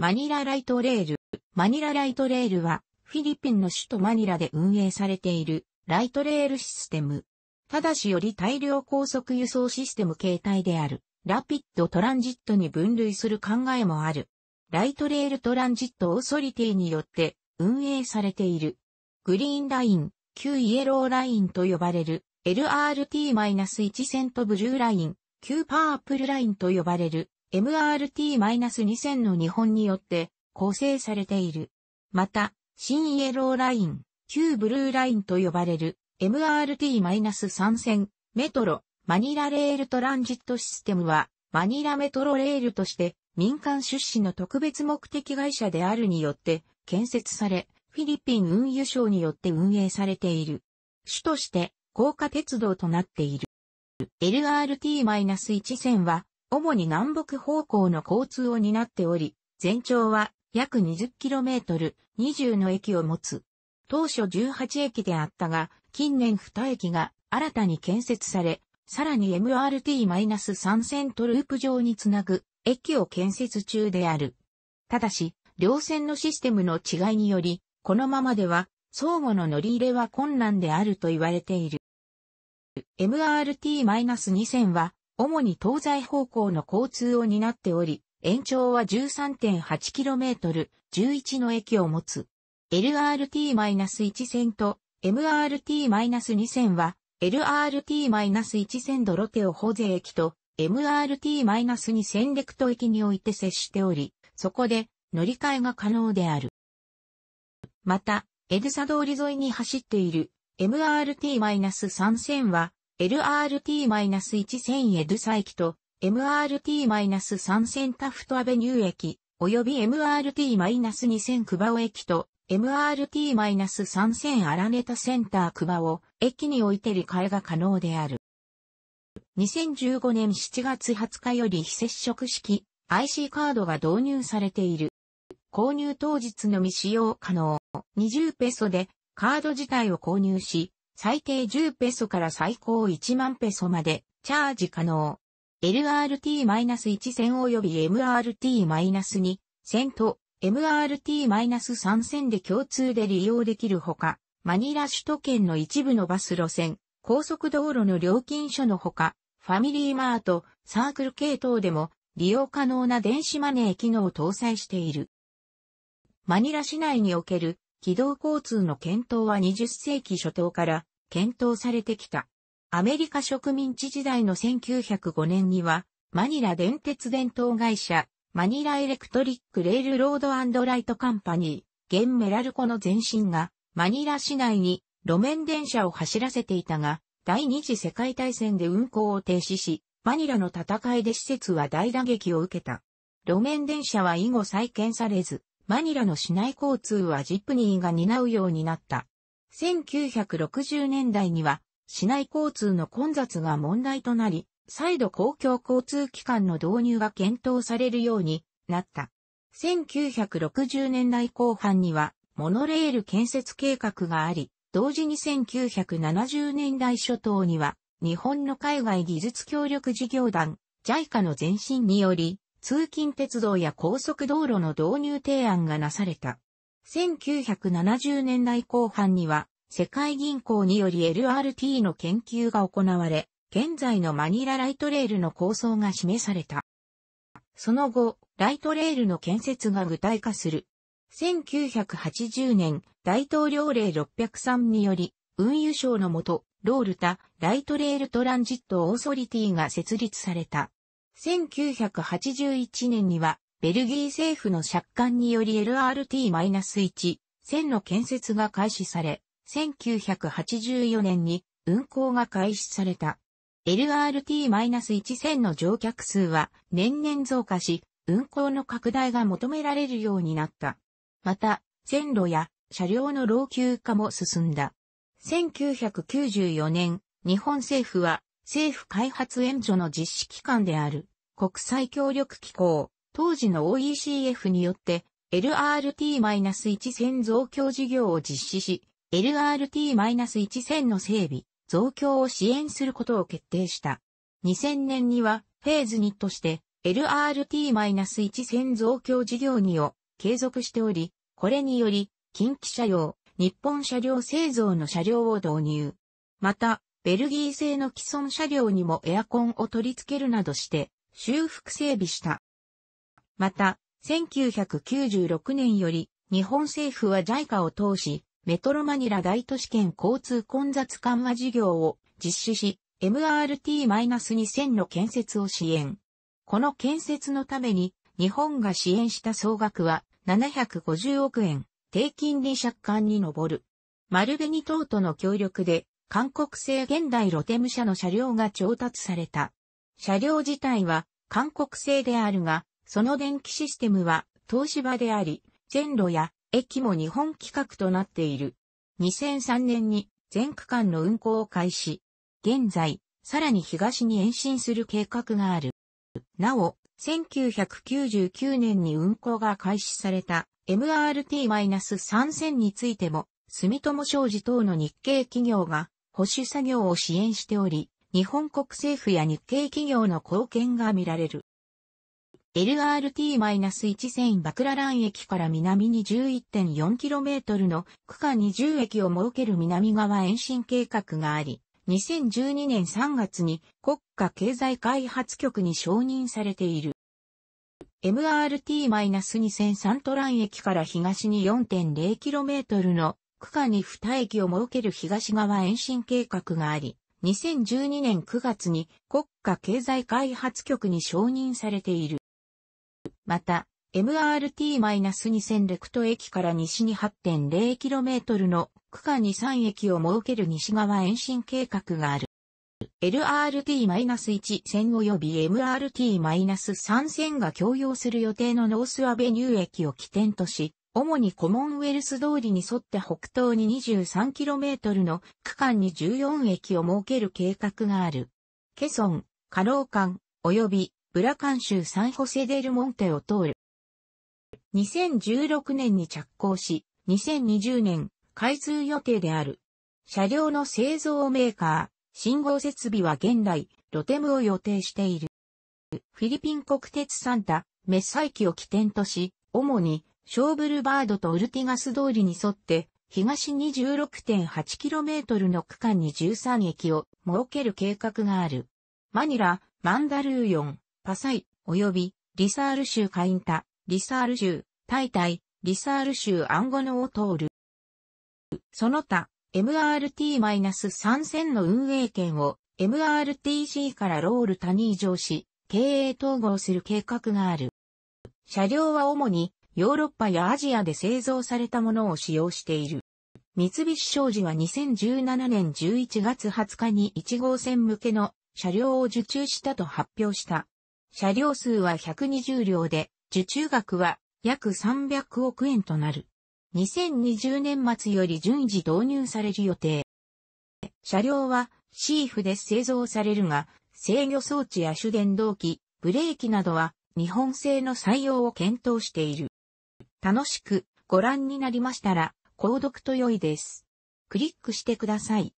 マニラライトレール。マニラライトレールは、フィリピンの首都マニラで運営されている、ライトレールシステム。ただしより大量高速輸送システム形態である、ラピッドトランジットに分類する考えもある。ライトレールトランジットオーソリティによって運営されている。グリーンライン、旧イエローラインと呼ばれる、LRT-1 セントブルーライン、旧パープルラインと呼ばれる、MRT-2000 の日本によって構成されている。また、新イエローライン、旧ブルーラインと呼ばれる MRT-3 線、メトロ、マニラレールトランジットシステムは、マニラメトロレールとして民間出資の特別目的会社であるによって建設され、フィリピン運輸省によって運営されている。主として高架鉄道となっている。LRT-1 線は主に南北方向の交通を担っており、全長は約 20km、20の駅を持つ。当初18駅であったが、近年2駅が新たに建設され、さらに MRT-3 線ントループ上につなぐ駅を建設中である。ただし、両線のシステムの違いにより、このままでは相互の乗り入れは困難であると言われている。MRT-2 線は主に東西方向の交通を担っており、延長は 13.8km、11の駅を持つ。LRT-1 線と MRT-2 線は、LRT-1 線ドロテオホゼ駅と MRT-2 線レクト駅において接しており、そこで乗り換えが可能である。また、エルサ通り沿いに走っている MRT-3 線は LRT-1000 エドサ駅と MRT-3 センタフトアベニュー駅、及び MRT-2000 クバオ駅と MRT-3000 アラネタセンタークバオ駅において理解が可能である。2015年7月20日より非接触式 IC カードが導入されている。購入当日のみ使用可能。20ペソでカード自体を購入し、最低10ペソから最高1万ペソまでチャージ可能。LRT-1000 及び MRT-2000 と MRT-3000 で共通で利用できるほか、マニラ首都圏の一部のバス路線、高速道路の料金所のほか、ファミリーマート、サークル系統でも利用可能な電子マネー機能を搭載している。マニラ市内における軌道交通の検討は20世紀初頭から検討されてきた。アメリカ植民地時代の1905年には、マニラ電鉄伝統会社、マニラエレクトリック・レールロードライトカンパニー、現メラルコの前身が、マニラ市内に路面電車を走らせていたが、第二次世界大戦で運行を停止し、マニラの戦いで施設は大打撃を受けた。路面電車は以後再建されず、マニラの市内交通はジプニーが担うようになった。1960年代には市内交通の混雑が問題となり、再度公共交通機関の導入が検討されるようになった。1960年代後半にはモノレール建設計画があり、同時に1970年代初頭には日本の海外技術協力事業団 JICA の前身により通勤鉄道や高速道路の導入提案がなされた。1970年代後半には、世界銀行により LRT の研究が行われ、現在のマニラライトレールの構想が示された。その後、ライトレールの建設が具体化する。1980年、大統領令603により、運輸省のもと、ロールタ、ライトレールトランジットオーソリティが設立された。1981年には、ベルギー政府の借款により LRT-1 線の建設が開始され、1984年に運行が開始された。LRT-1 線の乗客数は年々増加し、運行の拡大が求められるようになった。また、線路や車両の老朽化も進んだ。1994年、日本政府は政府開発援助の実施機関である国際協力機構当時の OECF によって LRT-1000 増強事業を実施し、LRT-1000 の整備、増強を支援することを決定した。2000年にはフェーズ2として LRT-1000 増強事業にを継続しており、これにより近畿車両、日本車両製造の車両を導入。また、ベルギー製の既存車両にもエアコンを取り付けるなどして修復整備した。また、1996年より、日本政府は JICA を通し、メトロマニラ大都市圏交通混雑緩和事業を実施し、MRT-2000 の建設を支援。この建設のために、日本が支援した総額は750億円、低金利借款に上る。丸紅等との協力で、韓国製現代ロテム社の車両が調達された。車両自体は韓国製であるが、その電気システムは東芝であり、線路や駅も日本規格となっている。2003年に全区間の運行を開始。現在、さらに東に延伸する計画がある。なお、1999年に運行が開始された MRT-3000 についても、住友商事等の日系企業が保守作業を支援しており、日本国政府や日系企業の貢献が見られる。LRT-1000 バクララン駅から南に 11.4km の区間20駅を設ける南側延伸計画があり、2012年3月に国家経済開発局に承認されている。MRT-2003 トラン駅から東に 4.0km の区間に2駅を設ける東側延伸計画があり、2012年9月に国家経済開発局に承認されている。また、MRT-2 レクト駅から西に 8.0km の区間に3駅を設ける西側延伸計画がある。LRT-1 線及び MRT-3 線が共用する予定のノースアベニュー駅を起点とし、主にコモンウェルス通りに沿って北東に 23km の区間に14駅を設ける計画がある。ケソン、カロー間、及びブラカン州サンホセデルモンテを通る。2016年に着工し、2020年、開通予定である。車両の製造メーカー、信号設備は現代、ロテムを予定している。フィリピン国鉄サンタ、メッサイ機を起点とし、主に、ショーブルバードとウルティガス通りに沿って、東2 6 8 k m の区間に13駅を設ける計画がある。マニラ、マンダルーヨン、火災、及び、リサール州カインタ、リサール州、タイタイ、リサール州アンゴノを通る。その他、MRT-3000 の運営権を MRTC からロール他に移譲し、経営統合する計画がある。車両は主にヨーロッパやアジアで製造されたものを使用している。三菱商事は2017年11月20日に1号線向けの車両を受注したと発表した。車両数は120両で、受注額は約300億円となる。2020年末より順次導入される予定。車両はシーフで製造されるが、制御装置や主電動機、ブレーキなどは日本製の採用を検討している。楽しくご覧になりましたら、購読と良いです。クリックしてください。